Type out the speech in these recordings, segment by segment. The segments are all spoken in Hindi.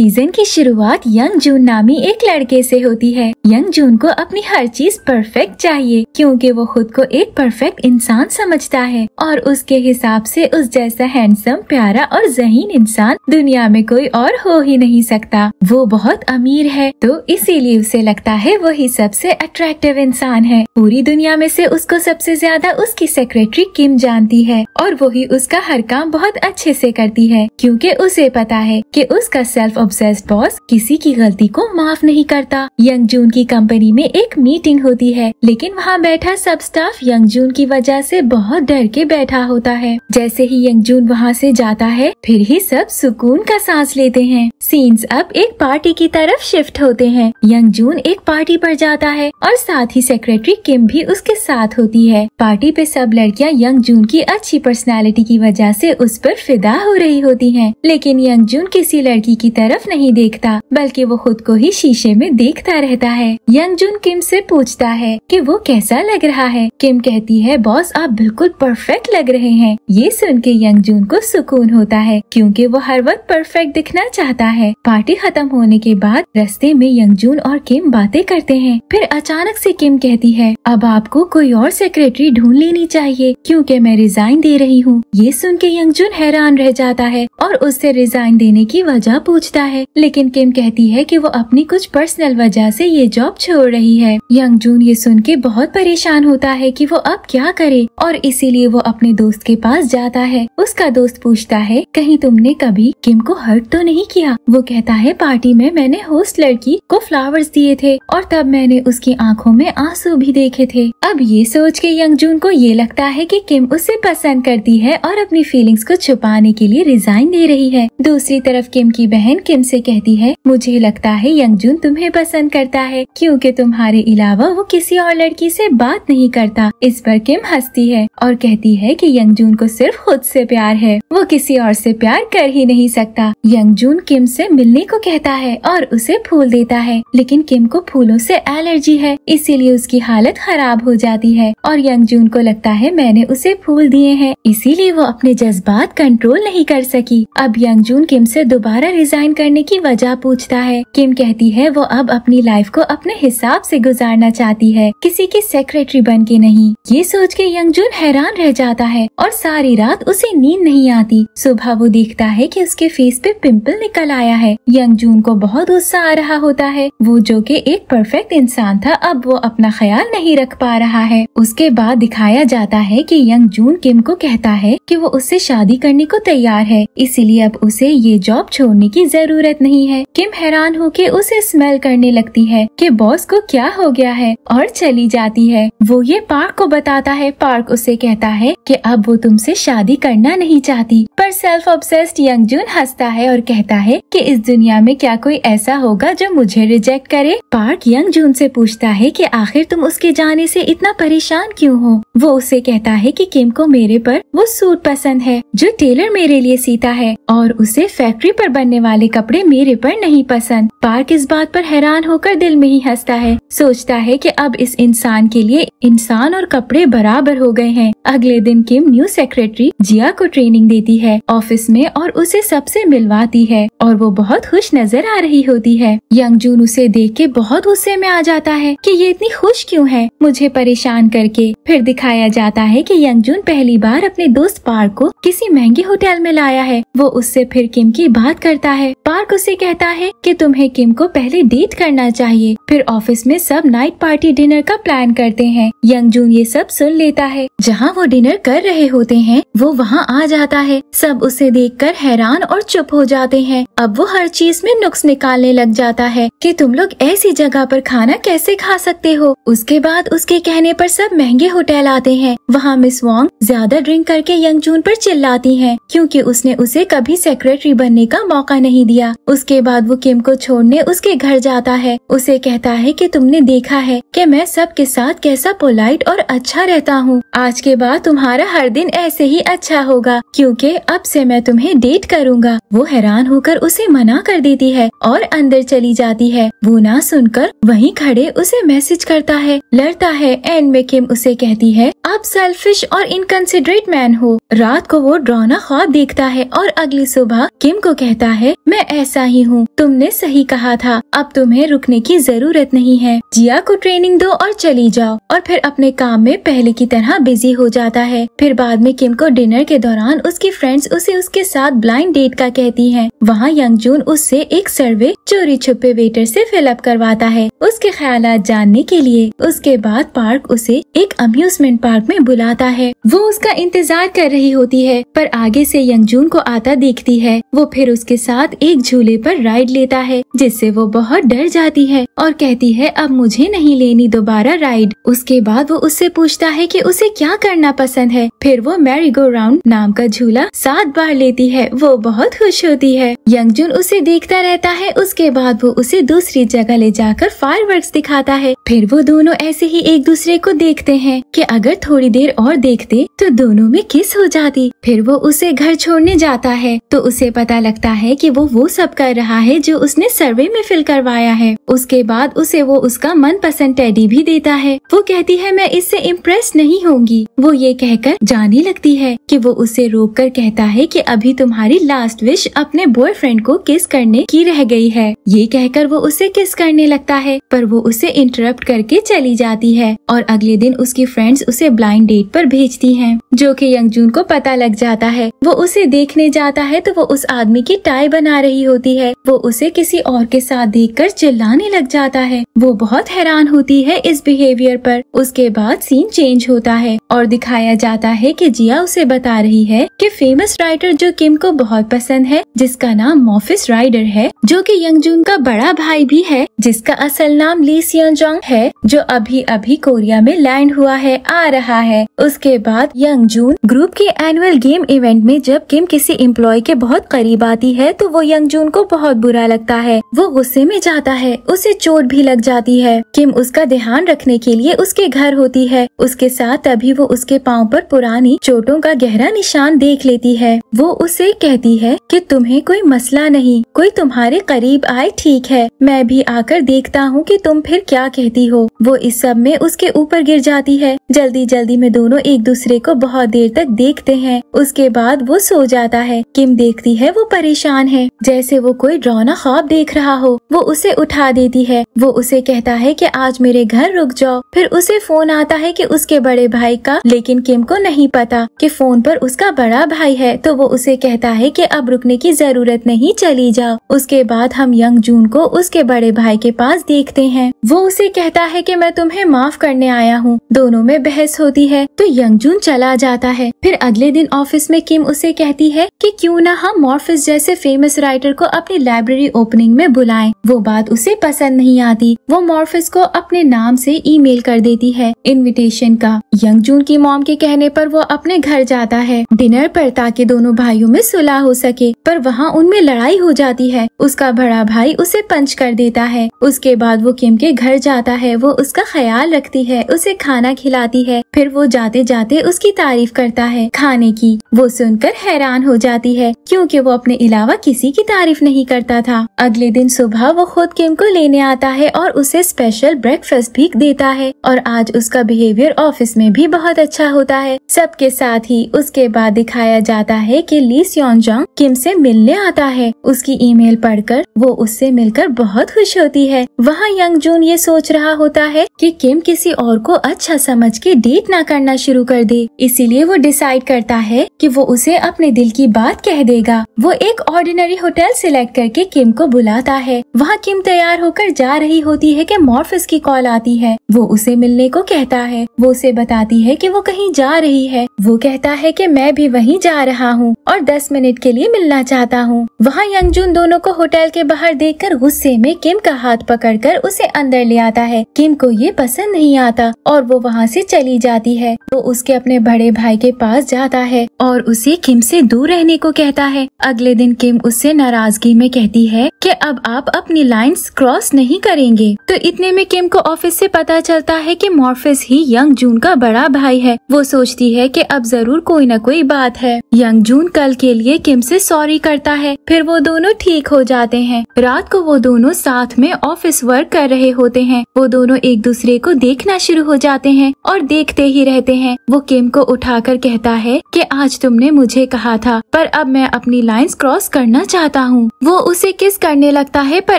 सीजन की शुरुआत यंग जून नामी एक लड़के से होती है यंग जून को अपनी हर चीज परफेक्ट चाहिए क्योंकि वो खुद को एक परफेक्ट इंसान समझता है और उसके हिसाब से उस जैसा हैंडसम प्यारा और जहीन इंसान दुनिया में कोई और हो ही नहीं सकता वो बहुत अमीर है तो इसीलिए उसे लगता है वही सबसे अट्रैक्टिव इंसान है पूरी दुनिया में से उसको सबसे ज्यादा उसकी सेक्रेटरी किम जानती है और वही उसका हर काम बहुत अच्छे से करती है क्योंकि उसे पता है कि उसका सेल्फ ऑब्सेस्ड बॉस किसी की गलती को माफ नहीं करता यंग जून की कंपनी में एक मीटिंग होती है लेकिन वहाँ बैठा सब स्टाफ यंग जून की वजह से बहुत डर के बैठा होता है जैसे ही यंग जून वहाँ से जाता है फिर ही सब सुकून का सांस लेते हैं सीन्स अब एक पार्टी की तरफ शिफ्ट होते हैं यंग जून एक पार्टी पर जाता है और साथ ही सेक्रेटरी किम भी उसके साथ होती है पार्टी पे सब लड़कियाँ यंग जून की अच्छी पर्सनैलिटी की वजह से उस पर फिदा हो रही होती हैं लेकिन यंग जून किसी लड़की की तरफ तरफ नहीं देखता बल्कि वो खुद को ही शीशे में देखता रहता है यंग जून किम से पूछता है कि वो कैसा लग रहा है किम कहती है बॉस आप बिल्कुल परफेक्ट लग रहे हैं ये सुन के यंग जून को सुकून होता है क्योंकि वो हर वक्त परफेक्ट दिखना चाहता है पार्टी खत्म होने के बाद रस्ते में यंग जून और किम बातें करते हैं फिर अचानक से किम कहती है अब आपको कोई और सेक्रेटरी ढूंढ लेनी चाहिए क्योंकि मैं रिजाइन दे रही हूँ ये सुन के यंग जून हैरान रह जाता है और उससे रिजाइन देने की वजह पूछता सकता है लेकिन किम कहती है कि वो अपनी कुछ पर्सनल वजह से ये जॉब छोड़ रही है यंग जून ये सुन के बहुत परेशान होता है कि वो अब क्या करे और इसीलिए वो अपने दोस्त के पास जाता है उसका दोस्त पूछता है कहीं तुमने कभी किम को हर्ट तो नहीं किया वो कहता है पार्टी में मैंने होस्ट लड़की को फ्लावर्स दिए थे और तब मैंने उसकी आँखों में आंसू भी देखे थे अब ये सोच के यंग जून को ये लगता है कि किम उसे पसंद करती है और अपनी फीलिंग्स को छुपाने के लिए रिजाइन दे रही है दूसरी तरफ किम की बहन किम से कहती है मुझे लगता है यंगजून तुम्हें पसंद करता है क्योंकि तुम्हारे अलावा वो किसी और लड़की से बात नहीं करता इस पर किम हंसती है और कहती है कि यंगजून को सिर्फ खुद से प्यार है वो किसी और से प्यार कर ही नहीं सकता यंगजून किम से मिलने को कहता है और उसे फूल देता है लेकिन किम को फूलों से एलर्जी है इसीलिए उसकी हालत खराब हो जाती है और यंगजून को लगता है मैंने उसे फूल दिए हैं इसीलिए वो अपने जज्बात कंट्रोल नहीं कर सकी अब यंगजून किम से दोबारा रिजाइन करने की वजह पूछता है किम कहती है वो अब अपनी लाइफ को अपने हिसाब से गुजारना चाहती है किसी की सेक्रेटरी बन के नहीं ये सोच के यंगजुन हैरान रह जाता है और सारी रात उसे नींद नहीं आती सुबह वो देखता है की उसके फेस पे पिम्पल निकल आया है यंगजून को बहुत गुस्सा आ रहा होता है वो जो के एक परफेक्ट इंसान था अब वो अपना ख्याल नहीं रख पा रहा है उसके बाद दिखाया जाता है कि यंग जून किम को कहता है कि वो उससे शादी करने को तैयार है इसीलिए अब उसे ये जॉब छोड़ने की जरूरत जरूरत नहीं है किम हैरान होकर उसे स्मेल करने लगती है कि बॉस को क्या हो गया है और चली जाती है वो ये पार्क को बताता है पार्क उसे कहता है कि अब वो तुमसे शादी करना नहीं चाहती पर सेल्फ ऑब्सेस्ड जून हंसता है और कहता है कि इस दुनिया में क्या कोई ऐसा होगा जो मुझे रिजेक्ट करे पार्क यंग जून से पूछता है कि आखिर तुम उसके जाने से इतना परेशान क्यों हो वो उसे कहता है कि किम को मेरे पर वो सूट पसंद है जो टेलर मेरे लिए सीता है और उसे फैक्ट्री पर बनने वाले का कपड़े मेरे पर नहीं पसंद पार्क इस बात पर हैरान होकर दिल में ही हंसता है सोचता है कि अब इस इंसान के लिए इंसान और कपड़े बराबर हो गए हैं अगले दिन किम न्यू सेक्रेटरी जिया को ट्रेनिंग देती है ऑफिस में और उसे सबसे मिलवाती है और वो बहुत खुश नजर आ रही होती है यंग जून उसे देख के बहुत गुस्से में आ जाता है कि ये इतनी खुश क्यों है मुझे परेशान करके फिर दिखाया जाता है कि यंग जून पहली बार अपने दोस्त पार्क को किसी महंगे होटल में लाया है वो उससे फिर किम की बात करता है पार्क उसे कहता है कि तुम्हें किम को पहले डेट करना चाहिए फिर ऑफिस में सब नाइट पार्टी डिनर का प्लान करते हैं यंग जून ये सब सुन लेता है जहाँ वो डिनर कर रहे होते हैं वो वहाँ आ जाता है सब उसे देख कर हैरान और चुप हो जाते हैं अब वो हर चीज में नुक्स निकालने लग जाता है की तुम लोग ऐसी जगह आरोप खाना कैसे खा सकते हो उसके बाद उसके कहने आरोप सब महंगे होटल आते हैं वहाँ मिस वॉन्ग ज्यादा ड्रिंक करके यंग जून पर चिल्लाती हैं क्योंकि उसने उसे कभी सेक्रेटरी बनने का मौका नहीं दिया उसके बाद वो किम को छोड़ने उसके घर जाता है उसे कहता है कि तुमने तुमने देखा है कि मैं सबके साथ कैसा पोलाइट और अच्छा रहता हूँ आज के बाद तुम्हारा हर दिन ऐसे ही अच्छा होगा क्योंकि अब से मैं तुम्हें डेट करूँगा वो हैरान होकर उसे मना कर देती है और अंदर चली जाती है वो ना सुनकर वहीं खड़े उसे मैसेज करता है लड़ता है एंड में किम उसे कहती है आप सेल्फिश और इनकन्सिडरेट मैन हो रात को वो ड्रोना ख्वाब देखता है और अगली सुबह किम को कहता है मैं ऐसा ही हूँ तुमने सही कहा था अब तुम्हें रुकने की जरूरत नहीं है जिया को ट्रेनिंग दो और चली जाओ और फिर अपने काम में पहले की तरह बिजी हो जाता है फिर बाद में किम को डिनर के दौरान उसकी फ्रेंड्स उसे उसके साथ ब्लाइंड डेट का कहती हैं। वहाँ यंगजून उससे एक सर्वे चोरी छुपे वेटर से फिलअप करवाता है उसके ख्याल जानने के लिए उसके बाद पार्क उसे एक अम्यूजमेंट पार्क में बुलाता है वो उसका इंतजार कर रही होती है पर आगे से यंगजून को आता देखती है वो फिर उसके साथ एक झूले पर राइड लेता है जिससे वो बहुत डर जाती है और कहती है अब अब मुझे नहीं लेनी दोबारा राइड उसके बाद वो उससे पूछता है कि उसे क्या करना पसंद है फिर वो मैरी गो राउंड नाम का झूला सात बार लेती है वो बहुत खुश होती है यंगजुन उसे देखता रहता है उसके बाद वो उसे दूसरी जगह ले जाकर फायर दिखाता है फिर वो दोनों ऐसे ही एक दूसरे को देखते हैं कि अगर थोड़ी देर और देखते तो दोनों में किस हो जाती फिर वो उसे घर छोड़ने जाता है तो उसे पता लगता है कि वो वो सब कर रहा है जो उसने सर्वे में फिल करवाया है उसके बाद उसे वो उसका मनपसंद टेडी भी देता है वो कहती है मैं इससे इम्प्रेस नहीं होंगी वो ये कहकर जाने लगती है कि वो उसे रोककर कहता है कि अभी तुम्हारी लास्ट विश अपने बॉयफ्रेंड को किस करने की रह गई है ये कहकर वो उसे किस करने लगता है पर वो उसे इंटरप्ट करके चली जाती है और अगले दिन उसकी फ्रेंड्स उसे ब्लाइंड डेट पर भेजती हैं जो कि यंगजून को पता लग जाता है वो उसे देखने जाता है तो वो उस आदमी की टाई बना रही होती है वो उसे किसी और के साथ देख कर चिल्लाने लग जाता है वो बहुत हैरान होती है इस बिहेवियर पर उसके बाद सीन चेंज होता है और दिखाया जाता है कि जिया उसे बता रही है कि फेमस राइटर जो किम को बहुत पसंद है जिसका नाम मोफिस राइडर है जो कि यंग जून का बड़ा भाई भी है जिसका असल नाम ली जोंग है जो अभी अभी कोरिया में लैंड हुआ है आ रहा है उसके बाद यंग जून ग्रुप के एनुअल गेम इवेंट में जब किम किसी एम्प्लॉय के बहुत करीब आती है तो वो यंग जून को बहुत बुरा लगता है वो गुस्से में जाता है उसे चोट भी लग जाती जाती है किम उसका ध्यान रखने के लिए उसके घर होती है उसके साथ अभी वो उसके पाँव पर पुरानी चोटों का गहरा निशान देख लेती है वो उसे कहती है कि तुम्हें कोई मसला नहीं कोई तुम्हारे करीब आए ठीक है मैं भी आकर देखता हूँ कि तुम फिर क्या कहती हो वो इस सब में उसके ऊपर गिर जाती है जल्दी जल्दी में दोनों एक दूसरे को बहुत देर तक देखते हैं उसके बाद वो सो जाता है किम देखती है वो परेशान है जैसे वो कोई डरावना ख्वाब देख रहा हो वो उसे उठा देती है वो उसे कह कहता है कि आज मेरे घर रुक जाओ फिर उसे फोन आता है कि उसके बड़े भाई का लेकिन किम को नहीं पता कि फोन पर उसका बड़ा भाई है तो वो उसे कहता है कि अब रुकने की जरूरत नहीं चली जाओ उसके बाद हम यंग जून को उसके बड़े भाई के पास देखते हैं वो उसे कहता है कि मैं तुम्हें माफ करने आया हूँ दोनों में बहस होती है तो यंग जून चला जाता है फिर अगले दिन ऑफिस में किम उसे कहती है कि क्यों ना हम मॉर्फिस जैसे फेमस राइटर को अपनी लाइब्रेरी ओपनिंग में बुलाएं वो बात उसे पसंद नहीं आती वो मॉर्फिस को अपने नाम से ईमेल कर देती है इनविटेशन का यंग जून की मॉम के कहने पर वो अपने घर जाता है डिनर पर ताकि दोनों भाइयों में सुलह हो सके पर वहाँ उनमें लड़ाई हो जाती है उसका बड़ा भाई उसे पंच कर देता है उसके बाद वो किम के घर जाता है वो उसका ख्याल रखती है उसे खाना खिलाती है फिर वो जाते जाते उसकी तारीफ करता है खाने की वो सुनकर हैरान हो जाती है क्योंकि वो अपने अलावा किसी की तारीफ नहीं करता था अगले दिन सुबह वो खुद किम को लेने आता है और उसे स्पेशल ब्रेकफास्ट भी देता है और आज उसका बिहेवियर ऑफिस में भी बहुत अच्छा होता है सबके साथ ही उसके बाद दिखाया जाता है कि ली सियोन जोंग किम से मिलने आता है उसकी ईमेल पढ़कर वो उससे मिलकर बहुत खुश होती है वहाँ यंग जून ये सोच रहा होता है कि किम किसी और को अच्छा समझ के डेट ना करना शुरू कर दे इसीलिए वो डिसाइड करता है कि वो उसे अपने दिल की बात कह देगा वो एक ऑर्डिनरी होटल सिलेक्ट करके किम को बुलाता है वहाँ किम तैयार होकर जा रही होती है के मॉर्फिस की कॉल आती है वो उसे मिलने को कहता है वो उसे बताती है कि वो कहीं जा रही है वो कहता है कि मैं भी वहीं जा रहा हूँ और दस मिनट के लिए मिलना चाहता हूँ वहाँ यंगजून दोनों को होटल के बाहर देख गुस्से में किम का हाथ कर उसे अंदर ले आता है किम को ये पसंद नहीं आता और वो वहाँ ऐसी चली जाती है वो उसके अपने बड़े भाई के पास जाता है और उसे किम ऐसी दूर रहने को कहता है अगले दिन किम उससे नाराजगी में कहती है कि अब आप अपनी लाइंस क्रॉस नहीं करेंगे तो इतने में किम को ऑफिस से पता चलता है कि मॉर्फिस ही यंग जून का बड़ा भाई है वो सोचती है कि अब जरूर कोई ना कोई बात है यंग जून कल के लिए किम से सॉरी करता है फिर वो दोनों ठीक हो जाते हैं रात को वो दोनों साथ में ऑफिस वर्क कर रहे होते हैं वो दोनों एक दूसरे को देखना शुरू हो जाते हैं और देखते ही रहते हैं वो किम को कर कहता है की आज तुमने मुझे कहा था पर अब मैं अपनी लाइन्स क्रॉस करना चाहता हूँ वो उसे किस करने लगता है पर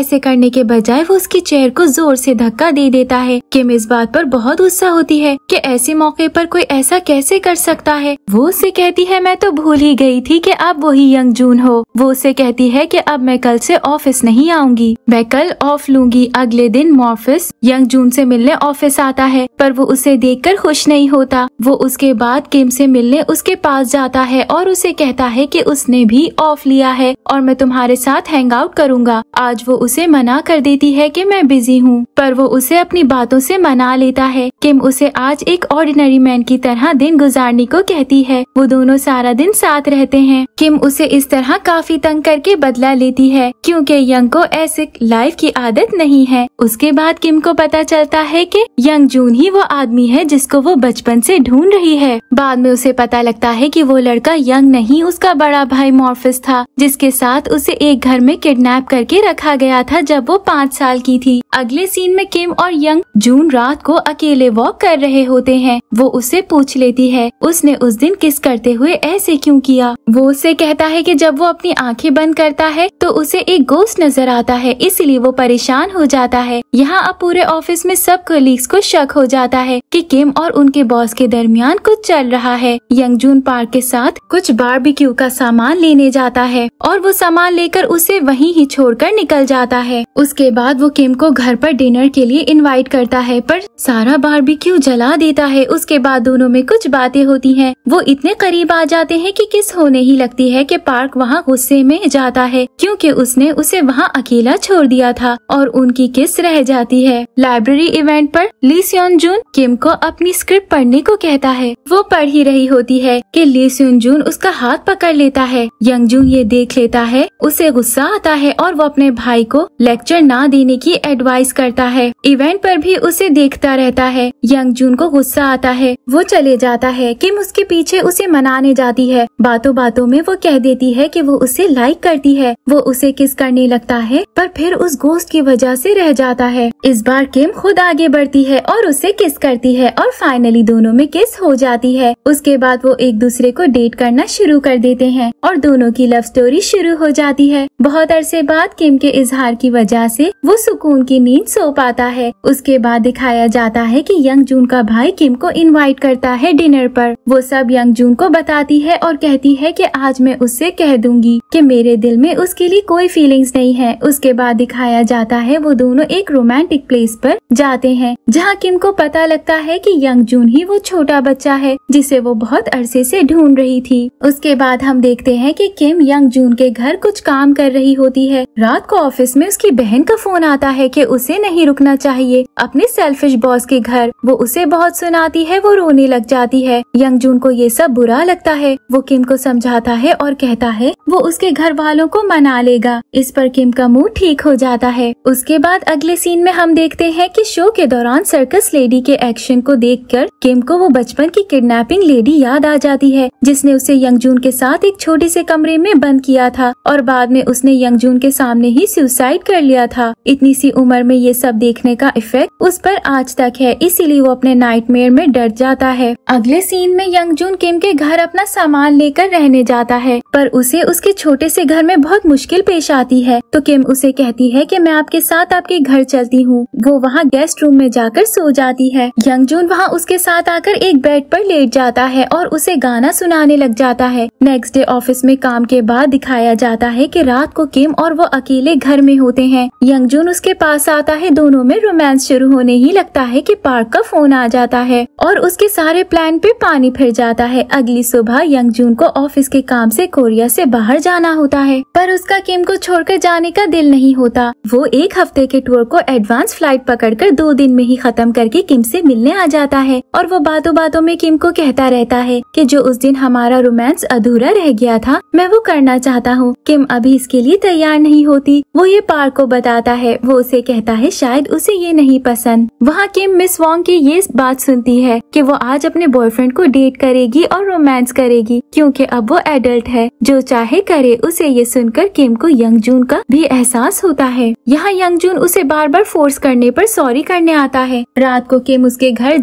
ऐसे करने के बजाय वो उसकी चेयर को जोर से धक्का दे देता है किम इस बात पर बहुत गुस्सा होती है कि ऐसे मौके पर कोई ऐसा कैसे कर सकता है वो उससे कहती है मैं तो भूल ही गई थी कि आप वही यंग जून हो वो उसे कहती है कि अब मैं कल से ऑफिस नहीं आऊंगी मैं कल ऑफ लूंगी अगले दिन मॉर्फिस यंग जून से मिलने ऑफिस आता है पर वो उसे कर खुश नहीं होता वो उसके बाद किम से मिलने उसके पास जाता है और उसे कहता है की उसने भी ऑफ लिया है और मैं तुम्हारे साथ हैंग आउट करूंगा आज वो उसे मना कर देती है कि मैं बिजी बिजी हूँ पर वो उसे अपनी बातों से मना लेता है किम उसे आज एक ऑर्डिनरी मैन की तरह दिन गुजारने को कहती है वो दोनों सारा दिन साथ रहते हैं किम उसे इस तरह काफी तंग करके बदला लेती है क्योंकि यंग को ऐसे लाइफ की आदत नहीं है उसके बाद किम को पता चलता है कि यंग जून ही वो आदमी है जिसको वो बचपन से ढूंढ रही है बाद में उसे पता लगता है कि वो लड़का यंग नहीं उसका बड़ा भाई मॉर्फिस था जिसके साथ उसे एक घर में किडनैप करके रखा गया था जब वो पाँच साल की थी अगले सीन में किम और यंग जून रात को अकेले वॉक कर रहे होते हैं वो उससे पूछ लेती है उसने उस दिन किस करते हुए ऐसे क्यों किया वो उससे कहता है कि जब वो अपनी आंखें बंद करता है तो उसे एक गोस्ट नजर आता है इसलिए वो परेशान हो जाता है यहाँ अब पूरे ऑफिस में सब कोलीग्स को शक हो जाता है कि किम और उनके बॉस के दरमियान कुछ चल रहा है यंग जून पार्क के साथ कुछ बारबेक्यू का सामान लेने जाता है और वो सामान लेकर उसे वही ही छोड़ निकल जाता है उसके बाद वो किम को घर घर पर डिनर के लिए इनवाइट करता है पर सारा बारबेक्यू जला देता है उसके बाद दोनों में कुछ बातें होती हैं वो इतने करीब आ जाते हैं कि किस होने ही लगती है कि पार्क वहाँ गुस्से में जाता है क्योंकि उसने उसे वहाँ अकेला छोड़ दिया था और उनकी किस रह जाती है लाइब्रेरी इवेंट पर लीसियन जून किम को अपनी स्क्रिप्ट पढ़ने को कहता है वो पढ़ ही रही होती है कि लीसियन जून उसका हाथ पकड़ लेता है यंग जून ये देख लेता है उसे गुस्सा आता है और वो अपने भाई को लेक्चर ना देने की एडवाइस क्रिटिसाइज करता है इवेंट पर भी उसे देखता रहता है यंग जून को गुस्सा आता है वो चले जाता है किम उसके पीछे उसे मनाने जाती है बातों बातों में वो कह देती है कि वो उसे लाइक करती है वो उसे किस करने लगता है पर फिर उस गोस्त की वजह से रह जाता है इस बार किम खुद आगे बढ़ती है और उसे किस करती है और फाइनली दोनों में किस हो जाती है उसके बाद वो एक दूसरे को डेट करना शुरू कर देते हैं और दोनों की लव स्टोरी शुरू हो जाती है बहुत अरसे बाद किम के इजहार की वजह से वो सुकून की नींद मीन सो पाता है उसके बाद दिखाया जाता है कि यंग जून का भाई किम को इनवाइट करता है डिनर पर वो सब यंग जून को बताती है और कहती है कि आज मैं उससे कह दूंगी कि मेरे दिल में उसके लिए कोई फीलिंग्स नहीं है उसके बाद दिखाया जाता है वो दोनों एक रोमांटिक प्लेस पर जाते हैं जहाँ किम को पता लगता है कि यंग जून ही वो छोटा बच्चा है जिसे वो बहुत अरसे से ढूंढ रही थी उसके बाद हम देखते हैं कि किम यंग जून के घर कुछ काम कर रही होती है रात को ऑफिस में उसकी बहन का फोन आता है कि उसे नहीं रुकना चाहिए अपने सेल्फिश बॉस के घर वो उसे बहुत सुनाती है वो रोने लग जाती है यंग जून को ये सब बुरा लगता है वो किम को समझाता है और कहता है वो उसके घर वालों को मना लेगा इस पर किम का मूड ठीक हो जाता है उसके बाद अगले सीन में हम देखते हैं कि शो के दौरान सर्कस लेडी के एक्शन को कर किम को वो बचपन की किडनेपिंग लेडी याद आ जाती है जिसने उसे यंग जून के साथ एक छोटे से कमरे में बंद किया था और बाद में उसने यंग जून के सामने ही सुसाइड कर लिया था इतनी सी उम्र में में ये सब देखने का इफेक्ट उस पर आज तक है इसीलिए वो अपने नाइट में डर जाता है अगले सीन में यंग जून किम के घर अपना सामान लेकर रहने जाता है पर उसे उसके छोटे से घर में बहुत मुश्किल पेश आती है तो किम उसे कहती है कि मैं आपके साथ आपके घर चलती हूँ वो वहाँ गेस्ट रूम में जाकर सो जाती है यंग जून वहाँ उसके साथ आकर एक बेड पर लेट जाता है और उसे गाना सुनाने लग जाता है नेक्स्ट डे ऑफिस में काम के बाद दिखाया जाता है की रात को किम और वो अकेले घर में होते हैं यंग जून उसके पास आ जाता है दोनों में रोमांस शुरू होने ही लगता है कि पार्क का फोन आ जाता है और उसके सारे प्लान पे पानी फिर जाता है अगली सुबह यंग जून को ऑफिस के काम से कोरिया से बाहर जाना होता है पर उसका किम को छोड़कर जाने का दिल नहीं होता वो एक हफ्ते के टूर को एडवांस फ्लाइट पकड़ कर दो दिन में ही खत्म करके किम से मिलने आ जाता है और वो बातों बातों में किम को कहता रहता है की जो उस दिन हमारा रोमांस अधूरा रह गया था मैं वो करना चाहता हूँ किम अभी इसके लिए तैयार नहीं होती वो ये पार्क को बताता है वो उसे कहता कहता है शायद उसे ये नहीं पसंद वहाँ किम मिस वॉन्ग की ये बात सुनती है कि वो आज अपने बॉयफ्रेंड को डेट करेगी और रोमांस करेगी क्योंकि अब वो एडल्ट है जो चाहे करे उसे ये सुनकर किम को यंग जून का भी एहसास होता है यहाँ यंग जून उसे बार बार फोर्स करने पर सॉरी करने आता है रात को किम उसके घर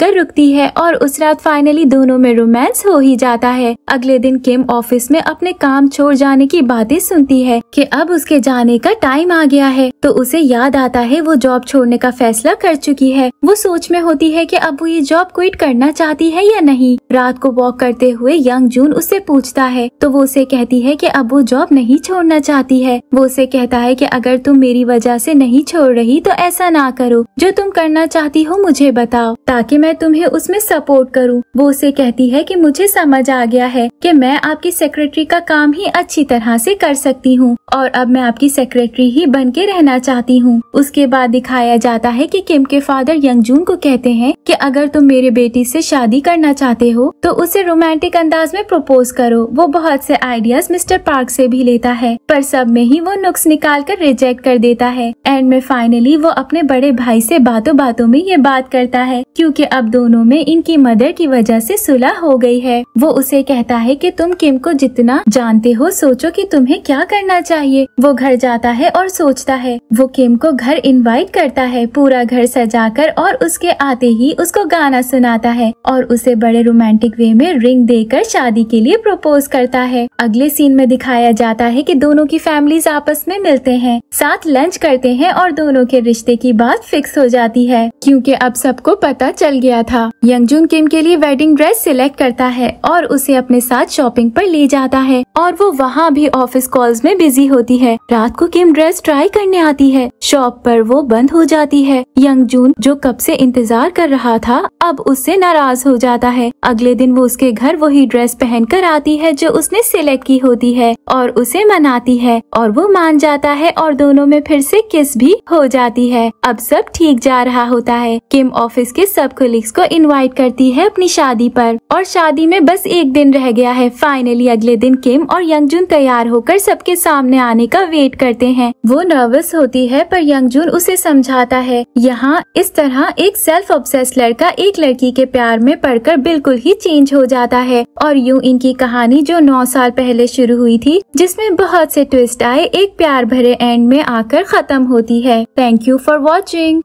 कर रुकती है और उस रात फाइनली दोनों में रोमांस हो ही जाता है अगले दिन किम ऑफिस में अपने काम छोड़ जाने की बातें सुनती है कि अब उसके जाने का टाइम आ गया है तो उसे याद याद आता है वो जॉब छोड़ने का फैसला कर चुकी है वो सोच में होती है कि अब वो ये जॉब क्विट करना चाहती है या नहीं रात को वॉक करते हुए यंग जून उससे पूछता है तो वो उसे कहती है कि अब वो जॉब नहीं छोड़ना चाहती है वो उसे कहता है कि अगर तुम मेरी वजह से नहीं छोड़ रही तो ऐसा ना करो जो तुम करना चाहती हो मुझे बताओ ताकि मैं तुम्हें उसमें सपोर्ट करूँ वो उसे कहती है की मुझे समझ आ गया है की मैं आपकी सेक्रेटरी का काम ही अच्छी तरह से कर सकती हूँ और अब मैं आपकी सेक्रेटरी ही बन के रहना चाहती हूँ हूँ उसके बाद दिखाया जाता है कि किम के फादर यंगजून को कहते हैं कि अगर तुम मेरे बेटी से शादी करना चाहते हो तो उसे रोमांटिक अंदाज में प्रपोज करो वो बहुत से आइडियाज मिस्टर पार्क से भी लेता है पर सब में ही वो नुक्स निकाल कर रिजेक्ट कर देता है एंड में फाइनली वो अपने बड़े भाई से बातों बातों में ये बात करता है क्योंकि अब दोनों में इनकी मदर की वजह से सुलह हो गई है वो उसे कहता है कि तुम किम को जितना जानते हो सोचो कि तुम्हें क्या करना चाहिए वो घर जाता है और सोचता है वो किम को को घर इनवाइट करता है पूरा घर सजाकर और उसके आते ही उसको गाना सुनाता है और उसे बड़े रोमांटिक वे में रिंग देकर शादी के लिए प्रपोज करता है अगले सीन में दिखाया जाता है कि दोनों की फैमिली आपस में मिलते हैं साथ लंच करते हैं और दोनों के रिश्ते की बात फिक्स हो जाती है क्योंकि अब सबको पता चल गया था यंगजून किम के लिए वेडिंग ड्रेस सिलेक्ट करता है और उसे अपने साथ शॉपिंग पर ले जाता है और वो वहाँ भी ऑफिस कॉल्स में बिजी होती है रात को किम ड्रेस ट्राई करने आती है शॉप पर वो बंद हो जाती है यंग जून जो कब से इंतजार कर रहा था अब उससे नाराज हो जाता है अगले दिन वो उसके घर वही ड्रेस पहन कर आती है जो उसने सिलेक्ट की होती है और उसे मनाती है और वो मान जाता है और दोनों में फिर से किस भी हो जाती है अब सब ठीक जा रहा होता है किम ऑफिस के सब कोलिग्स को इन्वाइट करती है अपनी शादी पर और शादी में बस एक दिन रह गया है फाइनली अगले दिन किम और यंगजुन तैयार होकर सबके सामने आने का वेट करते हैं वो नर्वस होती है पर यंगजून उसे समझाता है यहाँ इस तरह एक सेल्फ ऑब्सेस लड़का एक लड़की के प्यार में पढ़कर बिल्कुल ही चेंज हो जाता है और यूँ इनकी कहानी जो नौ साल पहले शुरू हुई थी जिसमे बहुत से ट्विस्ट आए एक प्यार भरे एंड में आकर खत्म होती है थैंक यू फॉर वॉचिंग